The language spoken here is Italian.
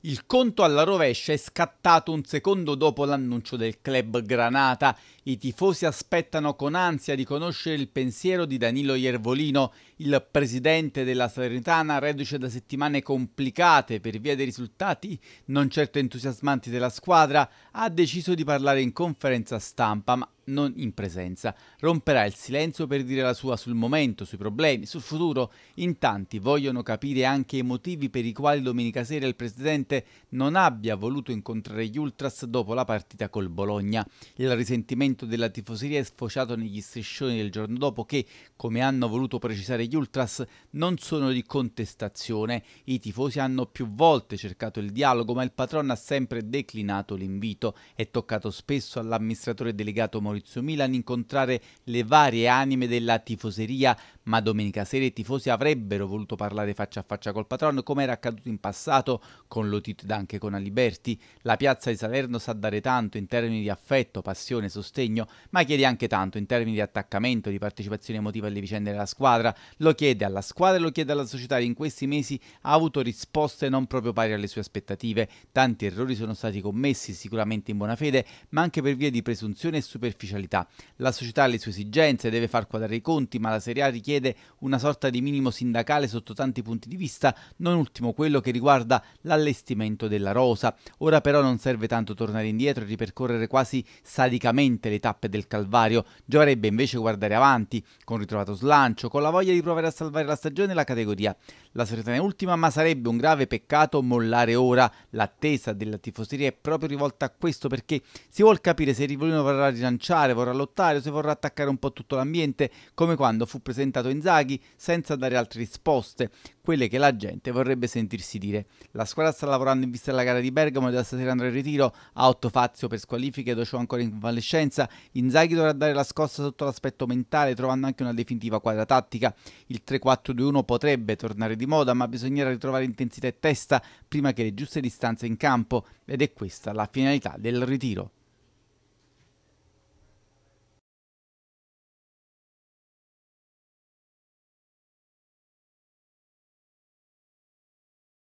Il conto alla rovescia è scattato un secondo dopo l'annuncio del club granata i tifosi aspettano con ansia di conoscere il pensiero di Danilo Iervolino, il presidente della Salernitana, reduce da settimane complicate per via dei risultati non certo entusiasmanti della squadra, ha deciso di parlare in conferenza stampa, ma non in presenza. Romperà il silenzio per dire la sua sul momento, sui problemi, sul futuro. In tanti vogliono capire anche i motivi per i quali domenica sera il presidente non abbia voluto incontrare gli ultras dopo la partita col Bologna. Il risentimento sentimento della tifoseria è sfociato negli striscioni del giorno dopo che, come hanno voluto precisare gli ultras, non sono di contestazione. I tifosi hanno più volte cercato il dialogo, ma il patrono ha sempre declinato l'invito. È toccato spesso all'amministratore delegato Maurizio Milan incontrare le varie anime della tifoseria, ma domenica sera i tifosi avrebbero voluto parlare faccia a faccia col patrono, come era accaduto in passato con Lotit ed anche con Aliberti. La piazza di Salerno sa dare tanto in termini di affetto, passione, sostegno sostegno, ma chiede anche tanto in termini di attaccamento, di partecipazione emotiva alle vicende della squadra. Lo chiede alla squadra, e lo chiede alla società. In questi mesi ha avuto risposte non proprio pari alle sue aspettative. Tanti errori sono stati commessi, sicuramente in buona fede, ma anche per via di presunzione e superficialità. La società ha le sue esigenze, deve far quadrare i conti, ma la Serie A richiede una sorta di minimo sindacale sotto tanti punti di vista, non ultimo quello che riguarda l'allestimento della rosa. Ora però non serve tanto tornare indietro e ripercorrere quasi sadicamente le le tappe del Calvario, gioverebbe invece guardare avanti, con ritrovato slancio, con la voglia di provare a salvare la stagione e la categoria. La Salernitana è ultima, ma sarebbe un grave peccato mollare ora. L'attesa della tifoseria è proprio rivolta a questo perché si vuol capire se Rivolino vorrà rilanciare, vorrà lottare o se vorrà attaccare un po' tutto l'ambiente, come quando fu presentato Inzaghi, senza dare altre risposte, quelle che la gente vorrebbe sentirsi dire. La squadra sta lavorando in vista della gara di Bergamo e da stasera andrà in ritiro, a otto Fazio per squalifiche, Docio ancora in convalescenza, Inzaghi dovrà dare la scossa sotto l'aspetto mentale, trovando anche una definitiva quadra tattica. Il 3-4-2-1 potrebbe tornare di moda, ma bisognerà ritrovare intensità e testa prima che le giuste distanze in campo, ed è questa la finalità del ritiro.